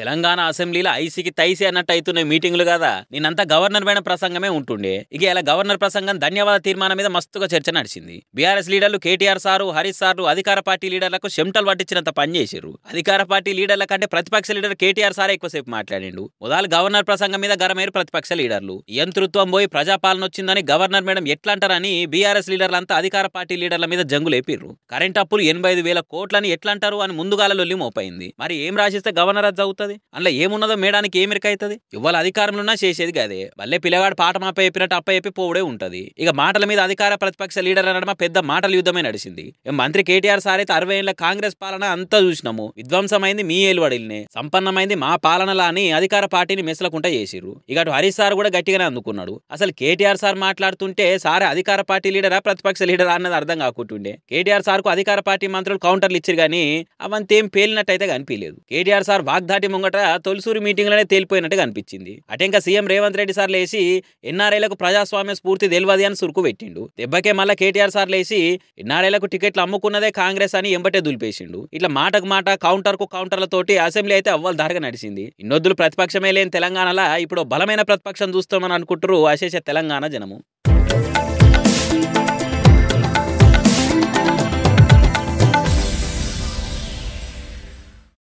తెలంగాణ అసెంబ్లీలో ఐసీకి తైసి అన్నట్టు అవుతున్నాయి మీటింగ్లు కదా నేనంతా గవర్నర్ పైన ప్రసంగమే ఉంటుండే ఇక ఇలా గవర్నర్ ప్రసంగం ధన్యవాద తీర్మానం మీద మస్తుగా చర్చ నడిచింది బీఆర్ఎస్ లీడర్లు కేటీఆర్ సారు హరీష్ సార్లు అధికార పార్టీ లీడర్లకు చెమటలు పట్టించినంత పనిచేశారు అధికార పార్టీ లీడర్ల కంటే ప్రతిపక్ష లీడర్ కేటీఆర్ సారే ఎక్కువసేపు మాట్లాడిండు ఉదాహరణ గవర్నర్ ప్రసంగం మీద గరమేరు ప్రతిపక్ష లీడర్లు యంతృత్వం పోయి ప్రజాపాలన వచ్చిందని గవర్నర్ మేడం ఎట్లంటారని బీఆర్ఎస్ లీడర్లంతా అధికార పార్టీ లీడర్ల మీద జంగులేపిర్రు కరెంట్ అప్పులు ఎనభై ఐదు వేల కోట్లని ఎట్లంటారు అని ముందుగాలలో మోపైంది మరి ఏం రాసిస్తే గవర్నర్ అది అవుతుంది అందులో ఏమున్నదో మేడానికి ఏమిరిక అవుతుంది ఇవాళ అధికారంలో ఉన్నా చేసేది కాదే మళ్ళీ పిల్లగాడు పాట మాప చెప్పినట్టు అప్ప చెప్పి పోవడే ఉంటుంది ఇక మాటల మీద అధికార ప్రతిపక్ష లీడర్ అనడమ పెద్ద మాటల యుద్ధమే నడిచింది మంత్రి కేటీఆర్ సార్ అయితే అరవై ఏళ్ళ కాంగ్రెస్ పాలన అంతా చూసినాము విధ్వంసమైంది మీ ఏలువడిల్నే సంపన్నమైంది మా పాలనలా అని అధికార పార్టీని మెసలకుంటా చేసిరు ఇక అటు హరీష్ సార్ కూడా గట్టిగానే అందుకున్నాడు అసలు కేటీఆర్ సార్ మాట్లాడుతుంటే సార్ అధికార పార్టీ లీడరా ప్రతిపక్ష లీడరా అన్నది అర్థం కాకుంటుండే కేటీఆర్ సార్ కు అధికార పార్టీ మంత్రులు కౌంటర్లు ఇచ్చారు కానీ అవంతేం పేలినట్టయితే కనిపించలేదు కేటీఆర్ సార్ వాగ్దాటి ముంగట తొలిసూరి మీటింగ్లోనే తేలిపోయినట్టుగా అనిపించింది అటే ఇంకా సీఎం రేవంత్ రెడ్డి సార్ లేచి ఎన్ఆర్ఐలకు ప్రజాస్వామ్య స్ఫూర్తి తెలియదు అని సురుకు పెట్టిండు దెబ్బకే మళ్ళీ కేటీఆర్ సార్ లేచి ఎన్ఆర్ఐలకు టికెట్లు అమ్ముకున్నదే కాంగ్రెస్ అని ఎంబటే దులిపేసిండు ఇట్లా మాటకు మాట కౌంటర్ కు కౌంటర్లతోటి అసెంబ్లీ అయితే అవ్వాలి దారిగా నడిచింది ఇన్నొద్దులు ప్రతిపక్షమే లేని తెలంగాణలో ఇప్పుడు బలమైన ప్రతిపక్షం చూస్తామని అనుకుంటారు అశేష తెలంగాణ జనము